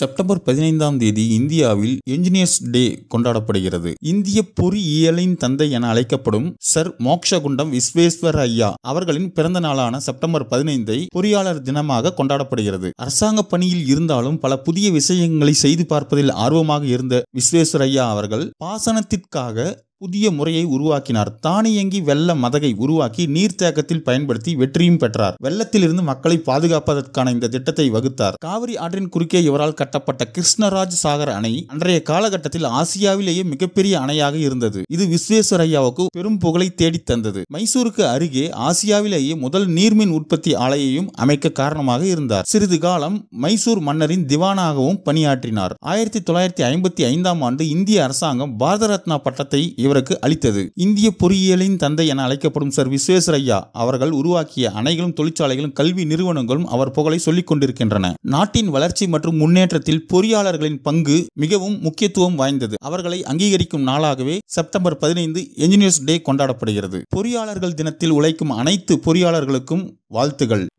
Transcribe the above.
September பதினைந்தாம் தேதி இந்தியாவில் என்ஜினியர்ஸ் டே கொண்டாடப்படுகிறது இந்திய பொறியியலின் தந்தை என அழைக்கப்படும் சர் மோக்ஷகுண்டம் விஸ்வேஸ்வர் ஐயா அவர்களின் பிறந்த நாளான செப்டம்பர் பதினைந்தை பொறியாளர் தினமாக கொண்டாடப்படுகிறது அரசாங்க பணியில் இருந்தாலும் பல புதிய விஷயங்களை செய்து பார்ப்பதில் ஆர்வமாக இருந்த விஸ்வேஸ்வர் ஐயா அவர்கள் பாசனத்திற்காக புதிய முறையை உருவாக்கினார் தானியங்கி வெள்ள மதகை உருவாக்கி நீர்த்தேக்கத்தில் பயன்படுத்தி வெற்றியும் பெற்றார் வெள்ளத்திலிருந்து மக்களை பாதுகாப்பதற்கான இந்த திட்டத்தை வகுத்தார் காவிரி ஆற்றின் குறுக்கே இவரால் கட்டப்பட்ட கிருஷ்ணராஜ் சாகர் அணை அன்றைய காலகட்டத்தில் ஆசியாவிலேயே மிகப்பெரிய அணையாக இருந்தது இது விஸ்வேஸ்வரையாவுக்கு பெரும் புகழை தேடித்தந்தது மைசூருக்கு அருகே ஆசியாவிலேயே முதல் நீர்மின் உற்பத்தி ஆலையையும் அமைக்க காரணமாக இருந்தார் சிறிது காலம் மைசூர் மன்னரின் திவானாகவும் பணியாற்றினார் ஆயிரத்தி தொள்ளாயிரத்தி ஐம்பத்தி ஐந்தாம் ஆண்டு இந்திய அரசாங்கம் பாரத ரத்னா பட்டத்தை இவர் இவருக்கு அளித்தது இந்திய பொறியியலின் தந்தை என அழைக்கப்படும் சர் ஐயா அவர்கள் உருவாக்கிய அணைகளும் தொழிற்சாலைகளும் கல்வி நிறுவனங்களும் அவர் புகழை சொல்லிக் கொண்டிருக்கின்றன நாட்டின் வளர்ச்சி மற்றும் முன்னேற்றத்தில் பொறியாளர்களின் பங்கு மிகவும் முக்கியத்துவம் வாய்ந்தது அவர்களை அங்கீகரிக்கும் நாளாகவே செப்டம்பர் பதினைந்து என்ஜினியர்ஸ் டே கொண்டாடப்படுகிறது பொறியாளர்கள் தினத்தில் உழைக்கும் அனைத்து பொறியாளர்களுக்கும் வாழ்த்துகள்